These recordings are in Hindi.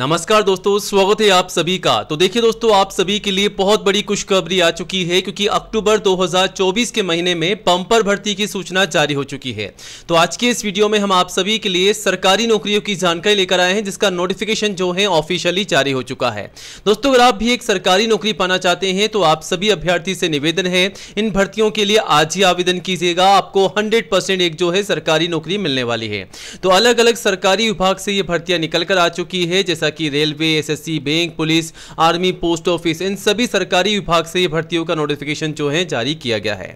नमस्कार दोस्तों स्वागत है आप सभी का तो देखिए दोस्तों आप सभी के लिए बहुत बड़ी खुशखबरी आ चुकी है क्योंकि अक्टूबर 2024 के महीने में पंपर भर्ती की सूचना जारी हो चुकी है तो आज के इस वीडियो में हम आप सभी के लिए सरकारी नौकरियों की जानकारी लेकर आए हैं जिसका नोटिफिकेशन जो है ऑफिशियली जारी हो चुका है दोस्तों अगर आप भी एक सरकारी नौकरी पाना चाहते हैं तो आप सभी अभ्यर्थी से निवेदन है इन भर्तियों के लिए आज ही आवेदन कीजिएगा आपको हंड्रेड एक जो है सरकारी नौकरी मिलने वाली है तो अलग अलग सरकारी विभाग से ये भर्तियां निकल आ चुकी है जैसा ताकि railway SSC bank police army post office इन सभी सरकारी विभाग से भर्तियों का नोटिफिकेशन जो है जारी किया गया है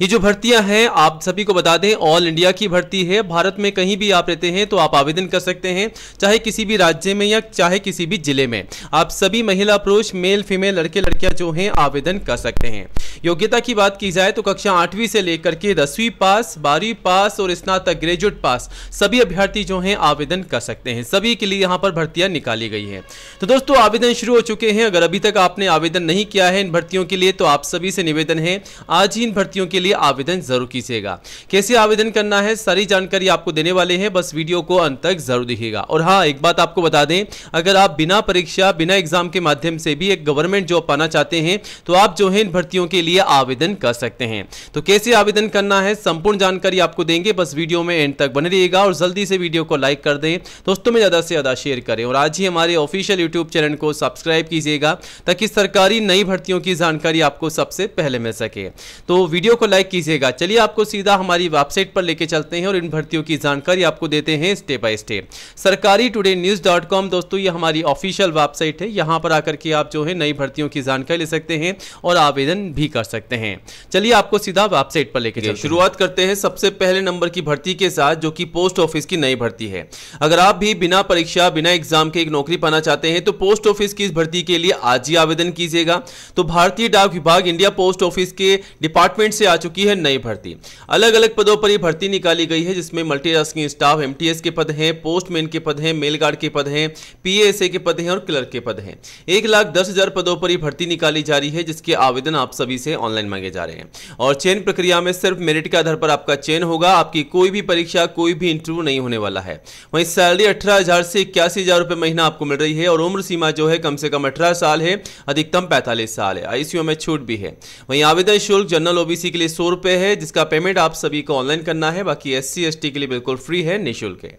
ये जो भर्तियां हैं आप सभी को बता दें ऑल इंडिया की भर्ती है भारत में कहीं भी आप रहते हैं तो आप आवेदन कर सकते हैं चाहे किसी भी राज्य में या चाहे किसी भी जिले में आप सभी महिला पुरुष मेल फीमेल लड़के लड़कियां जो हैं आवेदन कर सकते हैं योग्यता की बात की जाए तो कक्षा आठवीं से लेकर के दसवीं पास बारहवीं पास और स्नातक ग्रेजुएट पास सभी अभ्यर्थी जो हैं आवेदन कर सकते हैं सभी के लिए यहां पर भर्तियां निकाली निकाली गई है तो दोस्तों आवेदन शुरू हो चुके हैं अगर अभी तक आपने आवेदन नहीं किया है इन भर्तियों के लिए तो आप सभी से निवेदन है आज ही इन भर्तियों के लिए आवेदन जरूर कीजिएगा कैसे आवेदन करना है सारी जानकारी आपको देने वाले हैं बस वीडियो को अंत तक जरूर दिखेगा और हाँ एक बात आपको बता दें अगर आप बिना परीक्षा बिना एग्जाम के माध्यम से भी एक गवर्नमेंट जॉब पाना चाहते हैं तो आप जो है इन भर्तियों के लिए आवेदन कर सकते हैं तो कैसे आवेदन करना है संपूर्ण जानकारी आपको देंगे बस वीडियो में एंड तक बने रहिएगा और जल्दी से वीडियो को लाइक कर दें दोस्तों में ज़्यादा से ज़्यादा शेयर करें और आज ही हमारे ऑफिशियल यूट्यूब चैनल को सब्सक्राइब कीजिएगा ताकि सरकारी नई भर्तियों की जानकारी आपको सबसे पहले मिल सके तो वीडियो को लाइक कीजिएगा चलिए आपको सीधा हमारी वेबसाइट पर लेके चलते हैं और इन भर्तियों की जानकारी आपको देते हैं स्टेप बाय स्टेप सरकारी टूडे न्यूज़ डॉट कॉम दोस्तों ये हमारी ऑफिशियल वेबसाइट है यहाँ पर आकर के आप जो है नई भर्तियों की जानकारी ले सकते हैं और आवेदन भी कर सकते हैं चलिए आपको सीधा वेबसाइट पर लेके शुरुआत करते हैं सबसे पहले नंबर की भर्ती के साथ जो कि पोस्ट ऑफिस की नई भर्ती है अगर आप भी बिना परीक्षा बिना एग्जाम के एक नौकरी पाना चाहते हैं तो पोस्ट ऑफिस की इस भर्ती के लिए आज ही आवेदन कीजिएगा तो भारतीय डाक विभाग इंडिया पोस्ट ऑफिस के डिपार्टमेंट से आ चुकी है नई भर्ती अलग अलग पदों पर यह भर्ती निकाली गई है जिसमें मल्टीटास्किंग स्टाफ एम के पद हैं पोस्टमैन के पद हैं मेल गार्ड के पद हैं पीएसए के पद हैं और क्लर्क के पद हैं एक लाख दस हजार पदों पर यह भर्ती निकाली जा रही है जिसके आवेदन आप सभी से ऑनलाइन मांगे जा रहे हैं और चयन प्रक्रिया में सिर्फ मेरिट के आधार पर आपका चयन होगा आपकी कोई भी परीक्षा कोई भी इंटरव्यू नहीं होने वाला है वहीं सैलरी अठारह से इक्यासी हजार महीने महीना आपको मिल रही है और उम्र सीमा जो है कम से कम अठारह साल है अधिकतम पैंतालीस साल है आईसीयू में छूट भी है वहीं आवेदन शुल्क जनरल ओबीसी के लिए सौ रुपए है जिसका पेमेंट आप सभी को ऑनलाइन करना है बाकी एस सी के लिए बिल्कुल फ्री है निःशुल्क है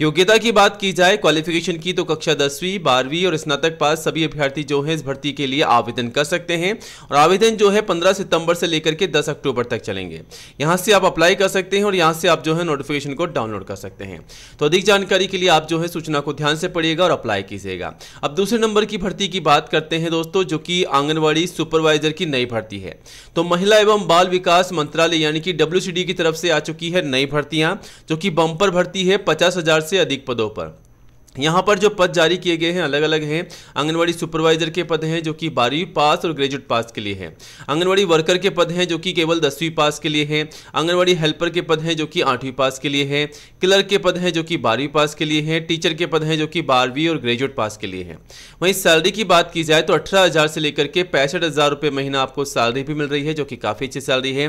योग्यता की बात की जाए क्वालिफिकेशन की तो कक्षा दसवीं बारहवीं और स्नातक पास सभी अभ्यर्थी जो है इस भर्ती के लिए आवेदन कर सकते हैं और आवेदन जो है पंद्रह सितंबर से लेकर के दस अक्टूबर तक चलेंगे यहाँ से आप अप्लाई कर सकते हैं और यहाँ से आप जो है नोटिफिकेशन को डाउनलोड कर सकते हैं तो अधिक जानकारी के लिए आप जो है सूचना को ध्यान से पढ़िएगा और अप्लाई कीजिएगा अब दूसरे नंबर की भर्ती की बात करते हैं दोस्तों जो कि आंगनबाड़ी सुपरवाइजर की नई भर्ती है तो महिला एवं बाल विकास मंत्रालय यानी कि डब्ल्यू की तरफ से आ चुकी है नई भर्तियां जो कि बंपर भर्ती है पचास से अधिक पदों पर यहाँ पर जो पद जारी किए गए हैं अलग अलग हैं आंगनवाड़ी सुपरवाइजर के पद हैं जो कि बारहवीं पास और ग्रेजुएट पास के लिए हैं आंगनवाड़ी वर्कर के पद हैं जो कि केवल दसवीं पास के लिए हैं आंगनवाड़ी हेल्पर के पद हैं जो कि आठवीं पास के लिए हैं क्लर्क के पद हैं जो कि बारहवीं पास के लिए हैं टीचर के पद हैं जो कि बारहवीं और ग्रेजुएट पास के लिए हैं वहीं सैलरी की बात की जाए तो अठारह से लेकर के पैंसठ हज़ार महीना आपको सैलरी भी मिल रही है जो कि काफ़ी अच्छी सैलरी है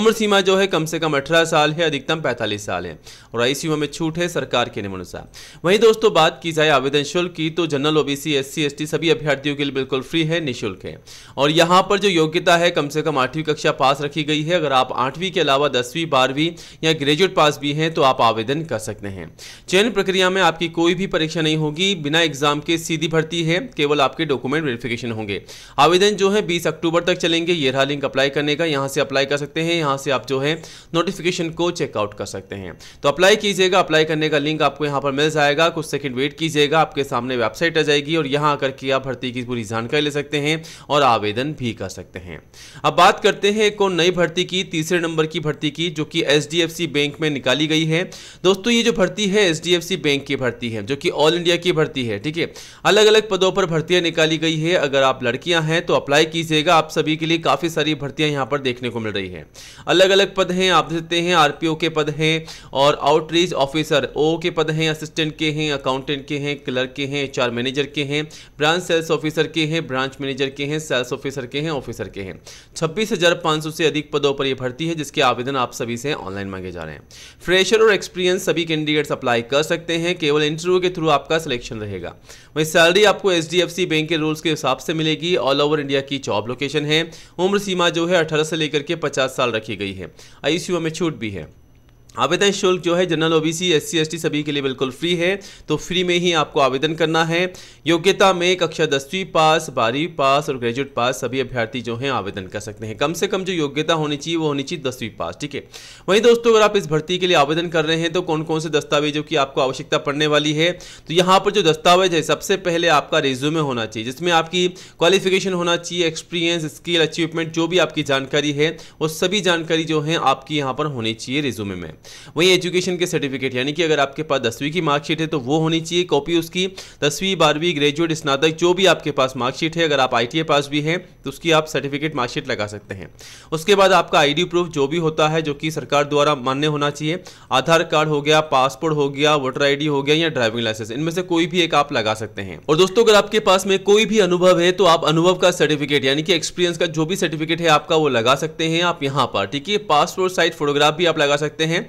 उम्र सीमा जो है कम से कम अठारह साल है अधिकतम पैंतालीस साल है और आई में छूट है सरकार के नियमानुसार वहीं दोस्तों बात की जाए आवेदन शुल्क की तो जनरल ओबीसी एससी एसटी सभी अभ्यर्थियों के लिए बिल्कुल फ्री है निःशुल्क है और यहाँ पर जो योग्यता है कम से कम आठवीं कक्षा पास रखी गई है अगर आप आठवीं के अलावा दसवीं बारहवीं या ग्रेजुएट पास भी हैं तो आप आवेदन कर सकते हैं चयन प्रक्रिया में आपकी कोई भी परीक्षा नहीं होगी बिना एग्जाम के सीधी भर्ती है केवल आपके डॉक्यूमेंट वेरिफिकेशन होंगे आवेदन जो है बीस अक्टूबर तक चलेंगे ये रहा लिंक अप्लाई करने का यहाँ से अप्लाई कर सकते हैं यहाँ से आप जो है नोटिफिकेशन को चेकआउट कर सकते हैं तो अप्लाई कीजिएगा अप्लाई करने का लिंक आपको यहाँ पर मिल जाएगा कुछ सेकेंड सेकंड वेट कीजिएगा आपके सामने वेबसाइट आ जाएगी और यहाँ आकर के आप भर्ती की पूरी जानकारी ले सकते हैं और आवेदन भी कर सकते हैं अब बात करते हैं एक और नई भर्ती की तीसरे नंबर की भर्ती की जो कि एच बैंक में निकाली गई है दोस्तों ये जो भर्ती है एच बैंक की भर्ती है जो कि ऑल इंडिया की भर्ती है ठीक है अलग अलग पदों पर भर्तियाँ निकाली गई है अगर आप लड़कियाँ हैं तो अप्लाई कीजिएगा आप सभी के लिए काफ़ी सारी भर्तियाँ यहाँ पर देखने को मिल रही है अलग अलग पद हैं आप देखते हैं आरपीओ के पद हैं और आउटरीच ऑफिसर ओ के पद हैं असिस्टेंट के हैं अकाउंट अकाउंटेंट के हैं क्लर्क के हैं एच मैनेजर के हैं ब्रांच सेल्स ऑफिसर के हैं ब्रांच मैनेजर के हैं सेल्स ऑफिसर के हैं ऑफिसर के हैं छब्बीस से अधिक पदों पर यह भर्ती है जिसके आवेदन आप सभी से ऑनलाइन मांगे जा रहे हैं फ्रेशर और एक्सपीरियंस सभी कैंडिडेट्स अप्लाई कर सकते हैं केवल इंटरव्यू के थ्रू आपका सिलेक्शन रहेगा वही सैलरी आपको एच बैंक के रूल्स के हिसाब से मिलेगी ऑल ओवर इंडिया की जॉब लोकेशन है उम्र सीमा जो है अठारह से लेकर के पचास साल रखी गई है आई में छूट भी है आवेदन शुल्क जो है जनरल ओबीसी एससी एसटी सभी के लिए बिल्कुल फ्री है तो फ्री में ही आपको आवेदन करना है योग्यता में कक्षा दसवीं पास बारहवीं पास और ग्रेजुएट पास सभी अभ्यर्थी जो हैं आवेदन कर सकते हैं कम से कम जो योग्यता होनी चाहिए वो होनी चाहिए दसवीं पास ठीक है वहीं दोस्तों अगर आप इस भर्ती के लिए आवेदन कर रहे हैं तो कौन कौन से दस्तावेजों की आपको आवश्यकता पड़ने वाली है तो यहाँ पर जो दस्तावेज है सबसे पहले आपका रिज्यूमे होना चाहिए जिसमें आपकी क्वालिफिकेशन होना चाहिए एक्सपीरियंस स्किल अचीवमेंट जो भी आपकी जानकारी है वो सभी जानकारी जो है आपकी यहाँ पर होनी चाहिए रेज्यूमे में वहीं एजुकेशन के सर्टिफिकेट यानी कि अगर आपके पास दसवीं की मार्कशीट है तो वो होनी चाहिए कॉपी उसकी दसवीं बारहवीं ग्रेजुएट स्नातक जो भी आपके पास मार्कशीट है अगर आप आई पास भी हैं तो उसकी आप सर्टिफिकेट मार्कशीट लगा सकते हैं उसके बाद आपका आई प्रूफ जो भी होता है जो कि सरकार द्वारा मान्य होना चाहिए आधार कार्ड हो गया पासपोर्ट हो गया वोटर आई हो गया या ड्राइविंग लाइसेंस इनमें से कोई भी एक आप लगा सकते हैं और दोस्तों अगर आपके पास में कोई भी अनुभव है तो आप अनुभव का सर्टिफिकेट यानी कि एक्सपीरियंस का जो भी सर्टिफिकेट है आपका वो लगा सकते हैं आप यहाँ पर ठीक है पासपोर्ट साइज फोटोग्राफ भी आप लगा सकते हैं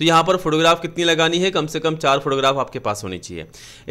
तो यहाँ पर फोटोग्राफ कितनी लगानी है कम से कम चार फोटोग्राफ आपके पास होनी चाहिए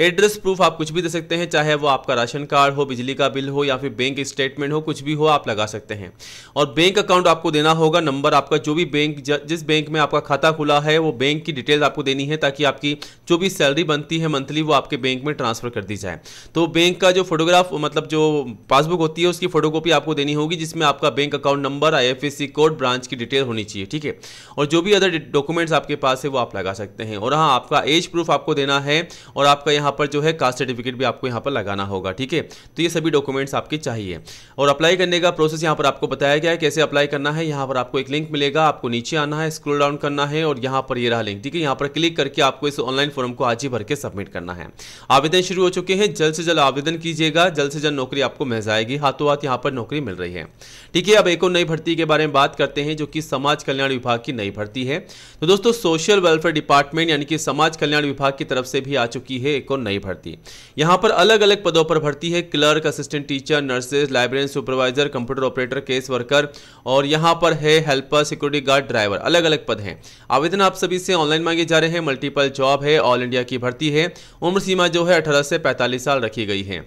एड्रेस प्रूफ आप कुछ भी दे सकते हैं चाहे वो आपका राशन कार्ड हो बिजली का बिल हो या फिर बैंक स्टेटमेंट हो कुछ भी हो आप लगा सकते हैं और बैंक अकाउंट आपको देना होगा नंबर आपका जो भी बैंक जिस बैंक में आपका खाता खुला है वो बैंक की डिटेल्स आपको देनी है ताकि आपकी जो भी सैलरी बनती है मंथली वो आपके बैंक में ट्रांसफ़र कर दी जाए तो बैंक का जो फोटोग्राफ मतलब जो पासबुक होती है उसकी फोटोकॉपी आपको देनी होगी जिसमें आपका bank account number I code branch की डिटेल होनी चाहिए ठीक है और जो भी अदर डॉक्यूमेंट्स आपके पास है वो आप लगा सकते हैं और हाँ आपका एज प्रूफ आपको देना है और आपका यहाँ पर जो है कास्ट सर्टिफिकेट भी आपको यहाँ पर लगाना होगा ठीक है तो ये सभी डॉक्यूमेंट्स आपके चाहिए और अप्लाई करने का प्रोसेस यहाँ पर आपको बताया गया है कैसे अप्लाई करना है यहाँ पर आपको एक लिंक मिलेगा आपको नीचे आना है स्क्रोल डाउन करना है और यहाँ पर ये रहा लिंक ठीक है यहाँ पर क्लिक करके आपको इस ऑनलाइन फॉर्म को आज ही भर के सबमिट करना है आवेदन शुरू हो चुके हैं जल्द से जल्द आवेदन कीजिएगा जल्द से जल्द नौकरी आपको मिल जाएगी हाथों हाथ यहाँ पर नौकरी मिल रही है ठीक है अब एक और नई भर्ती के बारे में बात करते हैं जो कि समाज कल्याण विभाग की नई भर्ती है तो दोस्तों सोशल वेलफेयर डिपार्टमेंट यानी कि समाज कल्याण विभाग की तरफ से भी आ चुकी है एक और नई भर्ती यहां पर अलग अलग पदों पर भर्ती है clerk assistant teacher nurses librarian supervisor computer operator case worker और यहां पर है हेल्पर सिक्योरिटी गार्ड ड्राइवर अलग अलग पद हैं आवेदन आप सभी से ऑनलाइन मांगे जा रहे हैं मल्टीपल जॉब है ऑल इंडिया की भर्ती है उम्र सीमा जो है अठारह से पैंतालीस साल रखी गई है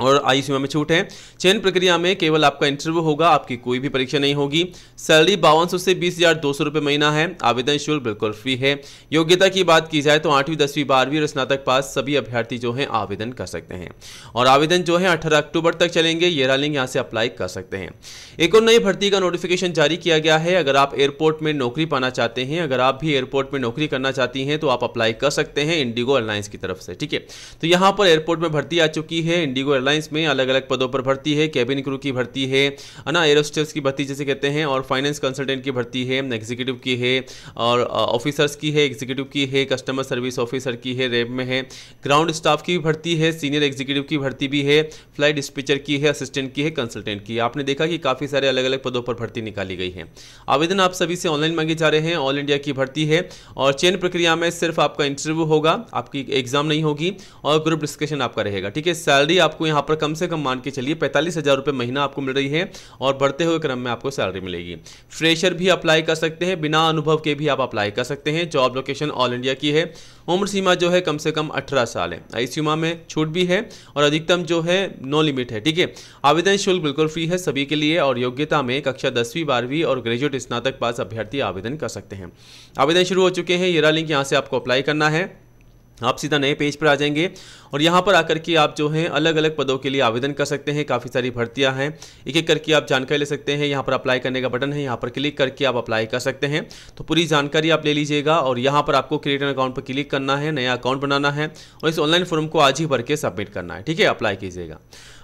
और आयु सीमा में छूट है चयन प्रक्रिया में केवल आपका इंटरव्यू होगा आपकी कोई भी परीक्षा नहीं होगी सैलरी बावन सौ से बीस हज़ार दो सौ रुपये महीना है आवेदन शुल्क बिल्कुल फ्री है योग्यता की बात की जाए तो आठवीं दसवीं बारहवीं और स्नातक पास सभी अभ्यर्थी जो हैं आवेदन कर सकते हैं और आवेदन जो है अठारह अक्टूबर तक चलेंगे ये लिंक यहाँ से अप्लाई कर सकते हैं एक और नई भर्ती का नोटिफिकेशन जारी किया गया है अगर आप एयरपोर्ट में नौकरी पाना चाहते हैं अगर आप भी एयरपोर्ट में नौकरी करना चाहती हैं तो आप अप्लाई कर सकते हैं इंडिगो एयरलाइंस की तरफ से ठीक है तो यहाँ पर एयरपोर्ट में भर्ती आ चुकी है इंडिगो एयरलाइंस में अलग अलग पदों पर भर्ती है कैबिन क्रू की भर्ती है है ना की भर्ती जैसे कहते हैं और फाइनेंस कंसल्टेंट की भर्ती है एग्जीक्यूटिव की है और ऑफिसर्स की है एग्जीक्यूटिव की है कस्टमर सर्विस ऑफिसर की है रेब में है ग्राउंड स्टाफ की भर्ती है सीनियर एग्जीक्यूटिव की भर्ती भी है फ्लाइट डिस्पेचर की है असिस्टेंट की है कंसल्टेंट की है आपने देखा कि काफ़ी सारे अलग अलग पदों पर भर्ती निकाली गई है आवेदन आप सभी से ऑनलाइन मांगे जा रहे हैं ऑल इंडिया की भर्ती है और चयन प्रक्रिया में सिर्फ आपका इंटरव्यू होगा आपकी एग्जाम नहीं होगी और ग्रुप डिस्कशन आपका रहेगा ठीक है सैलरी आपको यहाँ यहाँ पर कम से कम मान के चलिए पैंतालीस हज़ार रुपये महीना आपको मिल रही है और बढ़ते हुए क्रम में आपको सैलरी मिलेगी फ्रेशर भी अप्लाई कर सकते हैं बिना अनुभव के भी आप अप्लाई कर सकते हैं जॉब लोकेशन ऑल इंडिया की है उम्र सीमा जो है कम से कम अठारह साल है आई सीमा में छूट भी है और अधिकतम जो है नो लिमिट है ठीक है आवेदन शुल्क बिल्कुल फ्री है सभी के लिए और योग्यता में कक्षा दसवीं बारहवीं और ग्रेजुएट स्नातक पास अभ्यर्थी आवेदन कर सकते हैं आवेदन शुरू हो चुके हैं येरा लिंक यहाँ से आपको अप्लाई करना है आप सीधा नए पेज पर आ जाएंगे और यहाँ पर आकर के आप जो हैं अलग अलग पदों के लिए आवेदन कर सकते हैं काफ़ी सारी भर्तियाँ हैं एक एक करके आप जानकारी ले सकते हैं यहाँ पर अप्लाई करने का बटन है यहाँ पर क्लिक करके आप अप्लाई कर सकते हैं तो पूरी जानकारी आप ले लीजिएगा और यहाँ पर आपको क्रिएट एन अकाउंट पर क्लिक करना है नया अकाउंट बनाना है और इस ऑनलाइन फॉर्म को आज ही भर के सबमिट करना है ठीक है अप्लाई कीजिएगा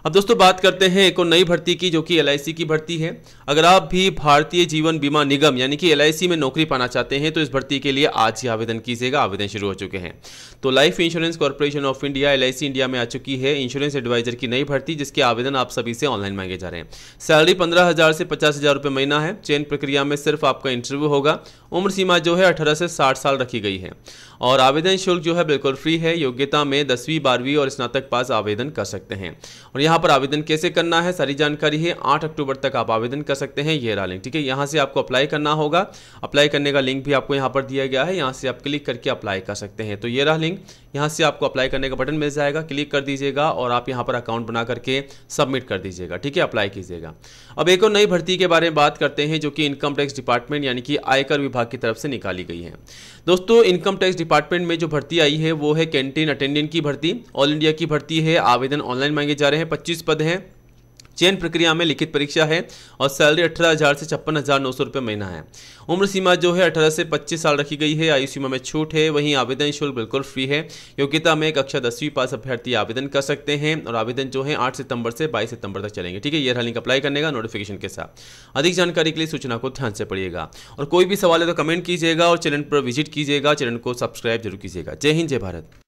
अब दोस्तों बात करते हैं एक और नई भर्ती की जो कि एल की भर्ती है अगर आप भी भारतीय जीवन बीमा निगम यानी कि एल में नौकरी पाना चाहते हैं तो इस भर्ती के लिए आज ही आवेदन कीजिएगा आवेदन शुरू हो चुके हैं तो life insurance corporation of India L India में आ चुकी है इंश्योरेंस एडवाइजर की नई भर्ती जिसके आवेदन आप सभी से ऑनलाइन मांगे जा रहे हैं सैलरी पंद्रह से पचास हज़ार महीना है चयन प्रक्रिया में सिर्फ आपका इंटरव्यू होगा उम्र सीमा जो है अठारह से साठ साल रखी गई है और आवेदन शुल्क जो है बिल्कुल फ्री है योग्यता में दसवीं बारहवीं और स्नातक पास आवेदन कर सकते हैं और यहाँ यहाँ पर आवेदन कैसे करना है सारी जानकारी है आठ अक्टूबर तक आप आवेदन कर सकते हैं ये रहा लिंक ठीक है यहाँ से आपको अप्लाई करना होगा अप्लाई करने का लिंक भी आपको यहाँ पर दिया गया है यहाँ से आप क्लिक करके अप्लाई कर सकते हैं तो ये रहा लिंक यहाँ से आपको अप्लाई करने का बटन मिल जाएगा क्लिक कर दीजिएगा और आप यहाँ पर अकाउंट बना करके सबमिट कर दीजिएगा ठीक है अप्लाई कीजिएगा अब एक और नई भर्ती के बारे में बात करते हैं जो कि इनकम टैक्स डिपार्टमेंट यानी कि आयकर विभाग की तरफ से निकाली गई है दोस्तों इनकम टैक्स डिपार्टमेंट में जो भर्ती आई है वो है कैंटीन अटेंडेंट की भर्ती ऑल इंडिया की भर्ती है आवेदन ऑनलाइन मांगे जा रहे हैं पच्चीस पद हैं चयन प्रक्रिया में लिखित परीक्षा है और सैलरी अठारह हज़ार से छप्पन हज़ार नौ सौ रुपये महीना है उम्र सीमा जो है अठारह से पच्चीस साल रखी गई है आयु सीमा में छूट है वहीं आवेदन शुल्क बिल्कुल फ्री है योग्यता में कक्षा दसवीं पास अभ्यर्थी आवेदन कर सकते हैं और आवेदन जो है आठ सितंबर से बाईस सितंबर तक चलेंगे ठीक है ये रहा लिंक अप्लाई करने का नोटिफिकेशन के साथ अधिक जानकारी के लिए सूचना को ध्यान से पढ़िएगा और कोई भी सवाल है तो कमेंट कीजिएगा और चैनल पर विजिट कीजिएगा चैनल को सब्सक्राइब जरूर कीजिएगा जय हिंद जय भारत